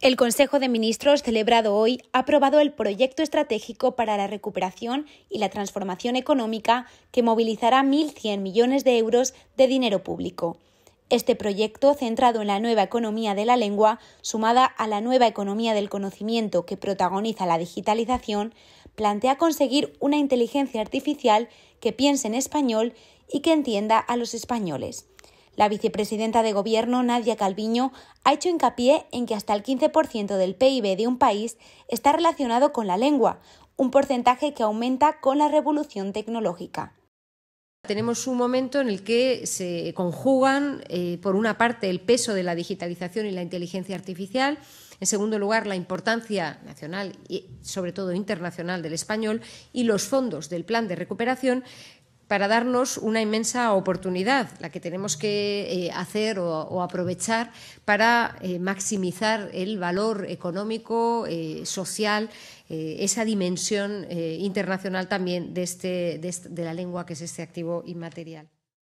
El Consejo de Ministros celebrado hoy ha aprobado el proyecto estratégico para la recuperación y la transformación económica que movilizará 1.100 millones de euros de dinero público. Este proyecto, centrado en la nueva economía de la lengua, sumada a la nueva economía del conocimiento que protagoniza la digitalización, plantea conseguir una inteligencia artificial que piense en español y que entienda a los españoles. La vicepresidenta de Gobierno, Nadia Calviño, ha hecho hincapié en que hasta el 15% del PIB de un país está relacionado con la lengua, un porcentaje que aumenta con la revolución tecnológica. Tenemos un momento en el que se conjugan, eh, por una parte, el peso de la digitalización y la inteligencia artificial, en segundo lugar, la importancia nacional y, sobre todo, internacional del español y los fondos del plan de recuperación para darnos una inmensa oportunidad, la que tenemos que eh, hacer o, aprovechar para eh, maximizar el valor económico, eh, social, esa dimensión internacional también este, de la lengua, que es este activo inmaterial.